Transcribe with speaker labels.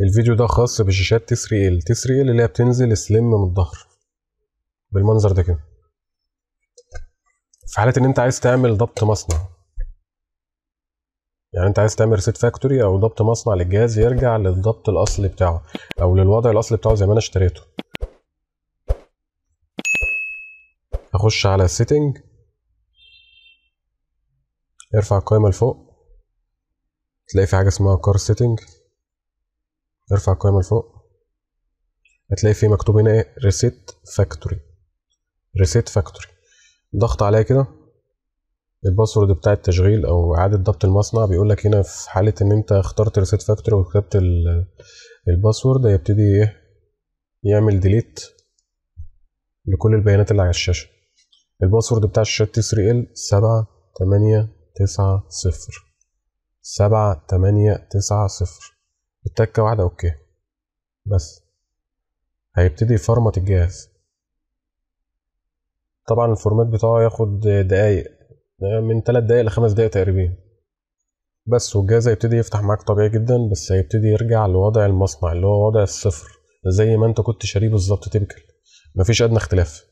Speaker 1: الفيديو ده خاص بشاشات تسري ال تسري ال اللي هي بتنزل سليم من الظهر بالمنظر ده كده في حاله ان انت عايز تعمل ضبط مصنع يعني انت عايز تعمل ريسيت فاكتوري او ضبط مصنع للجهاز يرجع للضبط الاصلي بتاعه او للوضع الاصلي بتاعه زي ما انا اشتريته اخش على سيتنج ارفع القائمه لفوق تلاقي في حاجه اسمها كار سيتنج ارفع القائمة لفوق هتلاقي في مكتوب هنا ايه ريسيت فاكتوري ريسيت فاكتوري ضغط عليها كده الباسورد بتاع التشغيل او اعاده ضبط المصنع بيقول لك هنا في حاله ان انت اخترت ريسيت فاكتوري وكتبت الباسورد هيبتدي ايه يعمل ديليت لكل البيانات اللي على الشاشه الباسورد بتاع الشاشه 3 ال سبعة تمانية تسعة صفر سبعة تمانية تسعة صفر التكة واحدة اوكي بس هيبتدي يفرمت الجهاز طبعا الفورمات بتاعه ياخد دقايق من ثلاث دقايق لخمس دقايق تقريبا بس والجهاز هيبتدي يفتح معاك طبيعي جدا بس هيبتدي يرجع لوضع المصنع اللي هو وضع الصفر زي ما انت كنت شاريه بالظبط تبكل مفيش ادنى اختلاف